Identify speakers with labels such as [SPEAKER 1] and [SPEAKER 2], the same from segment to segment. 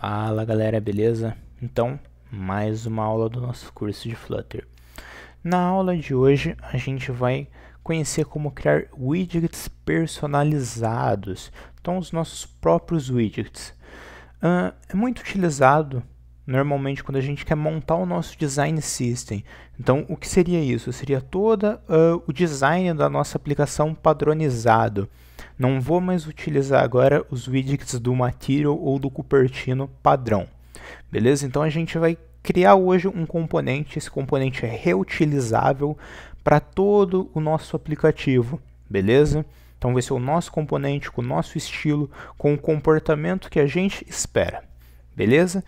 [SPEAKER 1] Fala galera, beleza? Então, mais uma aula do nosso curso de Flutter. Na aula de hoje, a gente vai conhecer como criar widgets personalizados, então os nossos próprios widgets. Uh, é muito utilizado normalmente quando a gente quer montar o nosso design system. Então, o que seria isso? Seria todo uh, o design da nossa aplicação padronizado. Não vou mais utilizar agora os widgets do Material ou do Cupertino padrão. Beleza? Então a gente vai criar hoje um componente, esse componente é reutilizável para todo o nosso aplicativo, beleza? Então vai ser o nosso componente com o nosso estilo, com o comportamento que a gente espera, beleza?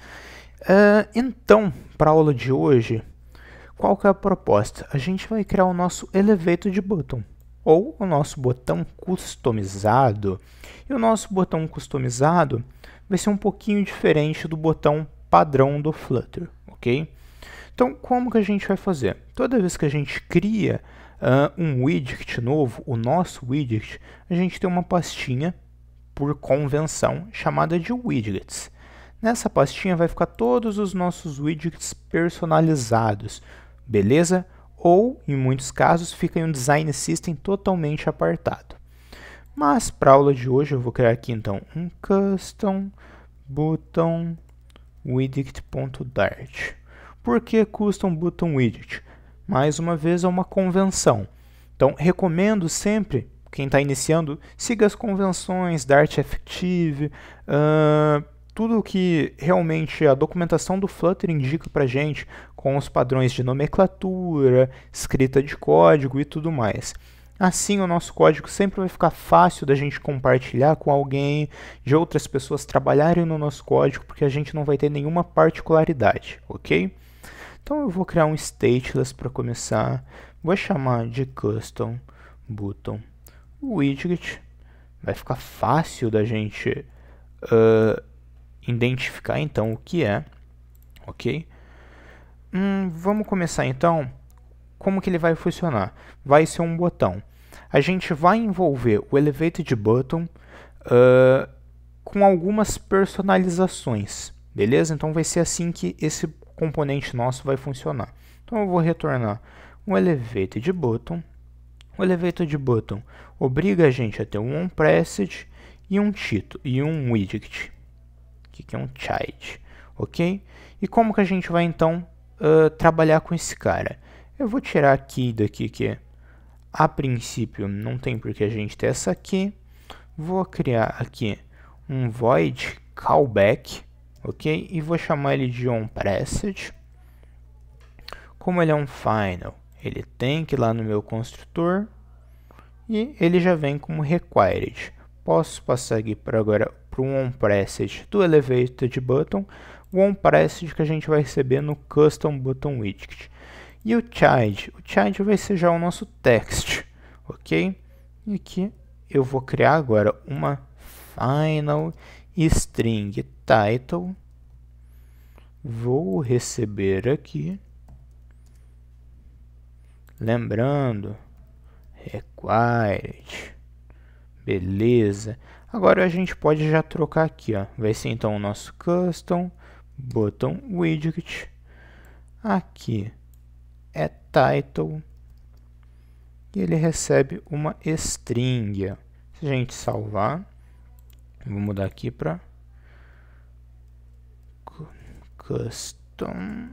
[SPEAKER 1] Uh, então, para a aula de hoje, qual que é a proposta? A gente vai criar o nosso elevator de button ou o nosso botão customizado. E o nosso botão customizado vai ser um pouquinho diferente do botão padrão do Flutter, ok? Então, como que a gente vai fazer? Toda vez que a gente cria uh, um widget novo, o nosso widget, a gente tem uma pastinha por convenção chamada de widgets. Nessa pastinha vai ficar todos os nossos widgets personalizados, beleza? ou, em muitos casos, fica em um design system totalmente apartado. Mas para a aula de hoje eu vou criar aqui então um custom button widget.dart. Por que custom button widget? Mais uma vez é uma convenção. Então recomendo sempre, quem está iniciando, siga as convenções, Dart Effective, é uh, tudo o que realmente a documentação do Flutter indica para gente, com os padrões de nomenclatura, escrita de código e tudo mais. Assim, o nosso código sempre vai ficar fácil da gente compartilhar com alguém, de outras pessoas trabalharem no nosso código, porque a gente não vai ter nenhuma particularidade, ok? Então, eu vou criar um stateless para começar. Vou chamar de custom button widget. Vai ficar fácil da gente uh, identificar então o que é, ok? Hum, vamos começar então. Como que ele vai funcionar? Vai ser um botão. A gente vai envolver o Elevated Button uh, com algumas personalizações, beleza? Então vai ser assim que esse componente nosso vai funcionar. Então eu vou retornar um Elevated Button. O Elevated Button obriga a gente a ter um OnPresset e um, título, e um widget, que é um child, ok? E como que a gente vai então uh, trabalhar com esse cara? Eu vou tirar aqui daqui que a princípio não tem porque a gente ter essa aqui. Vou criar aqui um void callback, ok? E vou chamar ele de onPresset. Como ele é um final, ele tem que ir lá no meu construtor e ele já vem como required posso passar aqui para agora para um preset do Elevated Button, o preset que a gente vai receber no Custom Button Widget. E o child, o child vai ser já o nosso text, ok? E aqui eu vou criar agora uma final string title, vou receber aqui, lembrando, required, Beleza. Agora a gente pode já trocar aqui, ó. Vai ser então o nosso custom button widget. Aqui é title. E ele recebe uma string. Se a gente salvar, vou mudar aqui para custom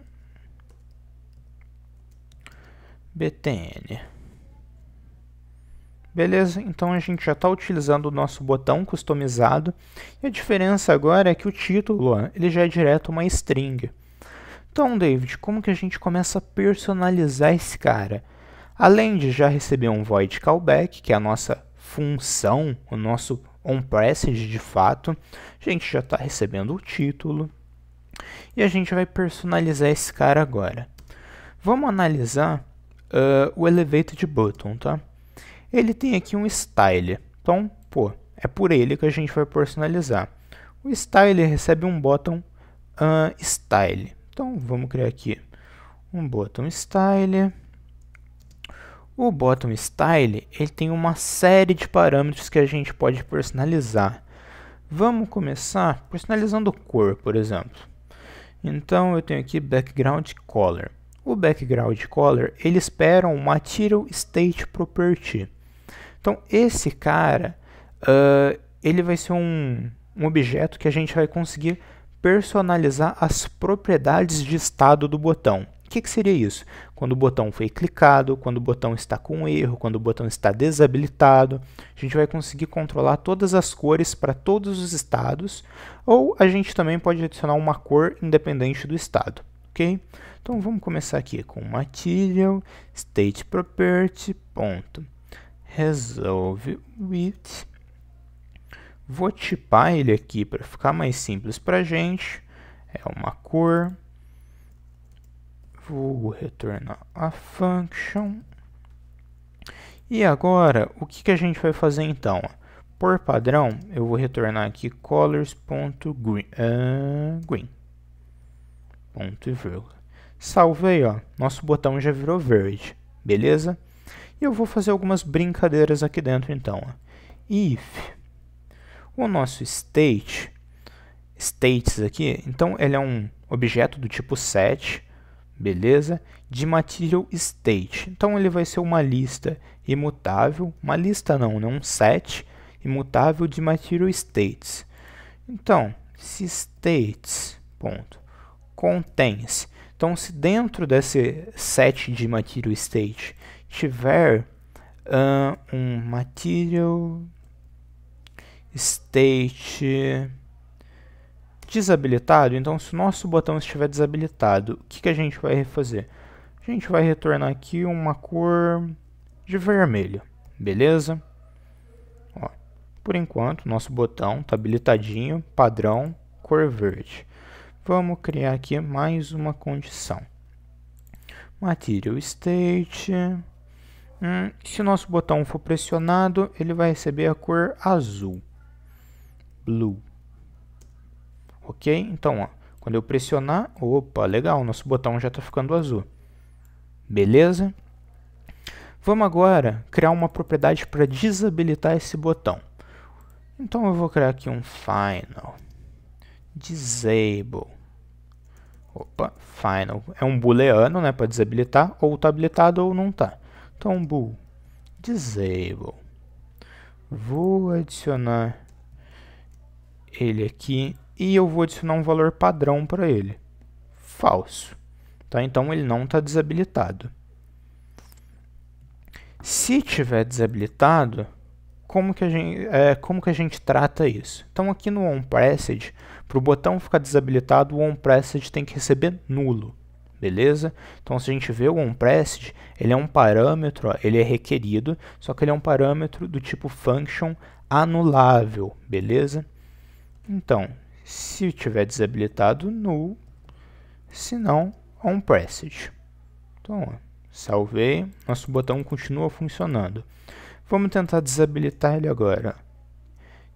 [SPEAKER 1] btn. Beleza, então a gente já está utilizando o nosso botão customizado e a diferença agora é que o título ele já é direto uma string. Então, David, como que a gente começa a personalizar esse cara? Além de já receber um void callback, que é a nossa função, o nosso on de fato, a gente já está recebendo o título e a gente vai personalizar esse cara agora. Vamos analisar uh, o elevated button, tá? Ele tem aqui um style. Então, pô, é por ele que a gente vai personalizar. O style recebe um botão uh, style. Então, vamos criar aqui um botão style. O botão style, ele tem uma série de parâmetros que a gente pode personalizar. Vamos começar personalizando cor, por exemplo. Então eu tenho aqui background color. O background color ele espera um material state property. Então, esse cara, uh, ele vai ser um, um objeto que a gente vai conseguir personalizar as propriedades de estado do botão. O que, que, seria isso? Quando o botão foi clicado, quando o botão está com erro, quando o botão está desabilitado, a gente vai conseguir controlar todas as cores para todos os estados, ou a gente também pode adicionar uma cor independente do estado, ok? Então vamos começar aqui com material, state property, ponto resolve with. Vou tipar ele aqui para ficar mais simples para gente. É uma cor. Vou retornar a function. E agora, o que, que a gente vai fazer então? Por padrão, eu vou retornar aqui colors.green. Uh, ah, green. Ponto Salvei, ó. Nosso botão já virou verde. Beleza? E eu vou fazer algumas brincadeiras aqui dentro então. If o nosso state, states aqui, então ele é um objeto do tipo set, beleza? De material state. Então ele vai ser uma lista imutável, uma lista não, né? um set imutável de material states. Então, se states, ponto, contens. Então, se dentro desse set de material state tiver uh, um material state desabilitado, então se o nosso botão estiver desabilitado, o que, que a gente vai fazer? A gente vai retornar aqui uma cor de vermelho, beleza? Ó, por enquanto, nosso botão está habilitadinho, padrão, cor verde. Vamos criar aqui mais uma condição. Material state Hum, se o nosso botão for pressionado, ele vai receber a cor azul. Blue. Ok? Então, ó, quando eu pressionar... Opa, legal, nosso botão já está ficando azul. Beleza? Vamos agora criar uma propriedade para desabilitar esse botão. Então eu vou criar aqui um final. Disable. Opa, final. É um booleano, né, para desabilitar. Ou está habilitado ou não está. Tombool. Disable. Vou adicionar ele aqui e eu vou adicionar um valor padrão para ele. Falso. Tá? Então ele não está desabilitado. Se tiver desabilitado, como que a gente, é, como que a gente trata isso? Então aqui no OnPressed, para o botão ficar desabilitado, o OnPressed tem que receber nulo beleza? Então, se a gente vê o onPressed, ele é um parâmetro, ó, ele é requerido, só que ele é um parâmetro do tipo function anulável, beleza? Então, se tiver desabilitado, null, se não, onPressed. Então, ó, salvei, nosso botão continua funcionando. Vamos tentar desabilitar ele agora.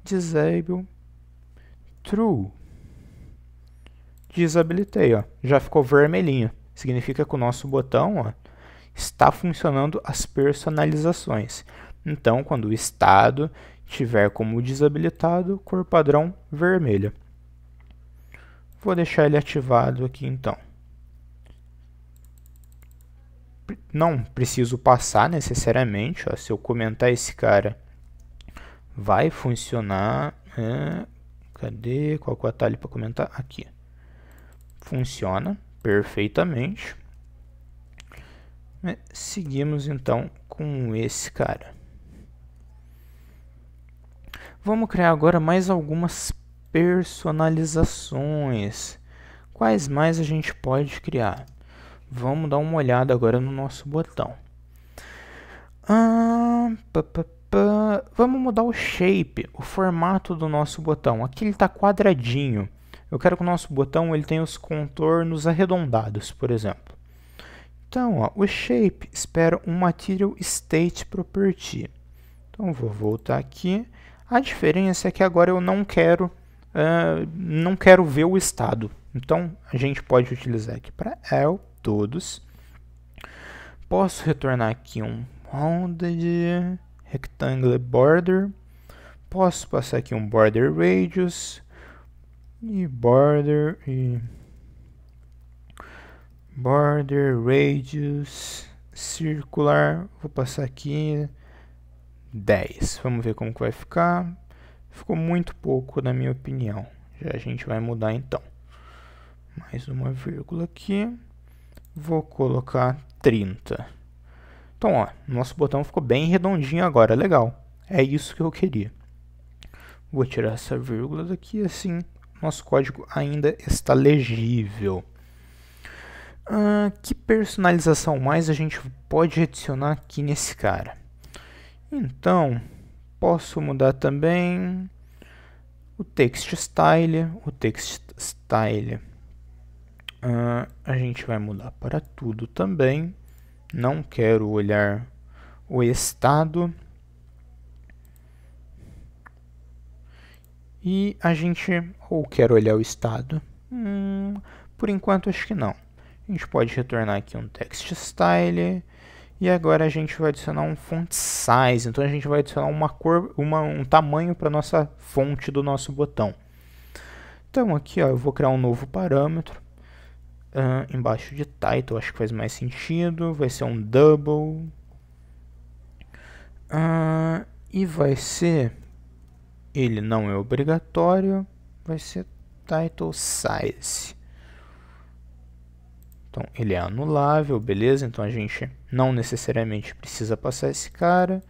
[SPEAKER 1] Disable true desabilitei, ó, já ficou vermelhinho. Significa que o nosso botão ó, está funcionando as personalizações. Então, quando o estado tiver como desabilitado, cor padrão vermelha. Vou deixar ele ativado aqui então. Não preciso passar necessariamente, ó, se eu comentar esse cara, vai funcionar. É, cadê? Qual é o atalho para comentar? Aqui funciona perfeitamente. Né, seguimos então com esse cara. Vamos criar agora mais algumas personalizações. Quais mais a gente pode criar? Vamos dar uma olhada agora no nosso botão. Ah, pá, pá, pá. Vamos mudar o shape, o formato do nosso botão. Aqui ele está quadradinho. Eu quero que o nosso botão ele tenha os contornos arredondados, por exemplo. Então, ó, o shape espera um material state property. Então, vou voltar aqui. A diferença é que agora eu não quero, uh, não quero ver o estado. Então, a gente pode utilizar aqui para el todos. Posso retornar aqui um rounded rectangle border. Posso passar aqui um border radius e border e border radius circular vou passar aqui 10 vamos ver como que vai ficar ficou muito pouco na minha opinião já a gente vai mudar então mais uma vírgula aqui vou colocar 30 então ó nosso botão ficou bem redondinho agora legal é isso que eu queria vou tirar essa vírgula daqui assim nosso código ainda está legível. Ah, que personalização mais a gente pode adicionar aqui nesse cara? Então, posso mudar também o text style, o text style. Uh, a gente vai mudar para tudo também. Não quero olhar o estado. E a gente ou quer olhar o estado. Hum, por enquanto acho que não. A gente pode retornar aqui um text style. E agora a gente vai adicionar um font size. Então a gente vai adicionar uma cor, uma, um tamanho para nossa fonte do nosso botão. Então aqui ó, eu vou criar um novo parâmetro. Uh, embaixo de title, acho que faz mais sentido. Vai ser um double. Uh, e vai ser ele não é obrigatório, vai ser title size. Então, ele é anulável, beleza? Então, a gente não necessariamente precisa passar esse cara.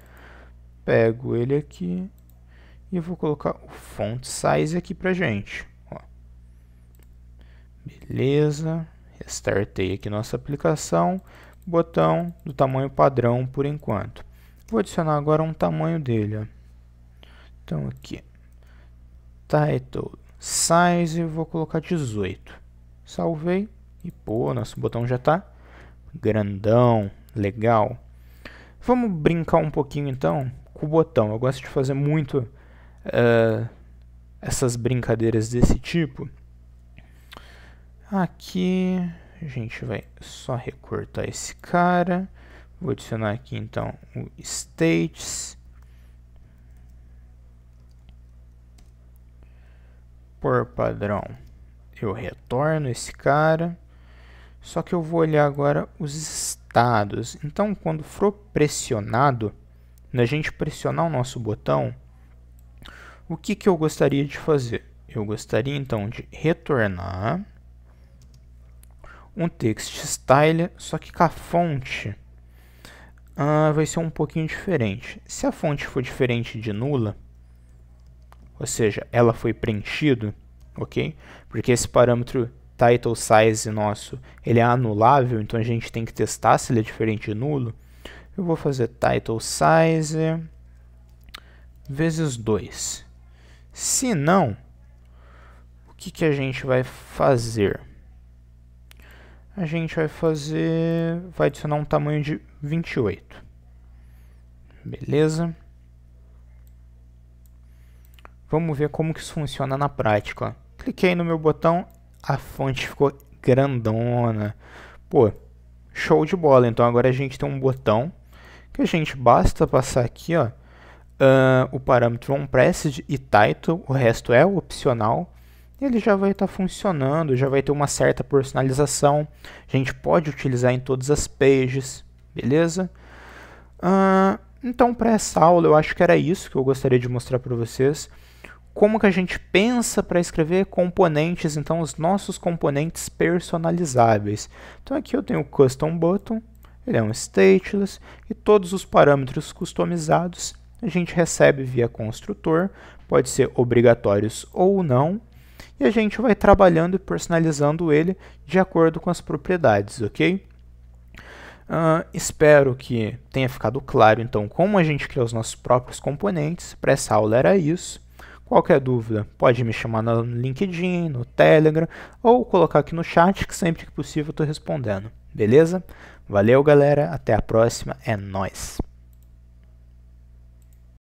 [SPEAKER 1] Pego ele aqui e vou colocar o font size aqui pra gente. Ó. Beleza. Restartei aqui nossa aplicação. Botão do tamanho padrão por enquanto. Vou adicionar agora um tamanho dele, ó. Então aqui, title size, eu vou colocar 18. Salvei e pô, nosso botão já tá grandão, legal. Vamos brincar um pouquinho então com o botão. Eu gosto de fazer muito uh, essas brincadeiras desse tipo. Aqui a gente vai só recortar esse cara. Vou adicionar aqui então o states por padrão, eu retorno esse cara. Só que eu vou olhar agora os estados. Então, quando for pressionado, na né, gente pressionar o nosso botão, o que, que eu gostaria de fazer? Eu gostaria, então, de retornar um text style, só que com a fonte ah, vai ser um pouquinho diferente. Se a fonte for diferente de nula, ou seja, ela foi preenchido, ok? Porque esse parâmetro title size nosso, ele é anulável, então a gente tem que testar se ele é diferente de nulo. Eu vou fazer title size vezes 2. Se não, o que, que a gente vai fazer? A gente vai fazer, vai adicionar um tamanho de 28. Beleza? Vamos ver como que isso funciona na prática. Cliquei no meu botão, a fonte ficou grandona. Pô, show de bola. Então agora a gente tem um botão que a gente basta passar aqui, ó, uh, o parâmetro onPressed e title, o resto é opcional. Ele já vai estar tá funcionando, já vai ter uma certa personalização. A gente pode utilizar em todas as pages, beleza? Uh, então, para essa aula, eu acho que era isso que eu gostaria de mostrar para vocês como que a gente pensa para escrever componentes, então os nossos componentes personalizáveis. Então aqui eu tenho o custom button, ele é um stateless e todos os parâmetros customizados a gente recebe via construtor, pode ser obrigatórios ou não, e a gente vai trabalhando e personalizando ele de acordo com as propriedades, ok? Uh, espero que tenha ficado claro então como a gente cria os nossos próprios componentes, para essa aula era isso. Qualquer dúvida, pode me chamar no LinkedIn, no Telegram ou colocar aqui no chat que sempre que possível eu estou respondendo. Beleza? Valeu, galera. Até a próxima. É nós.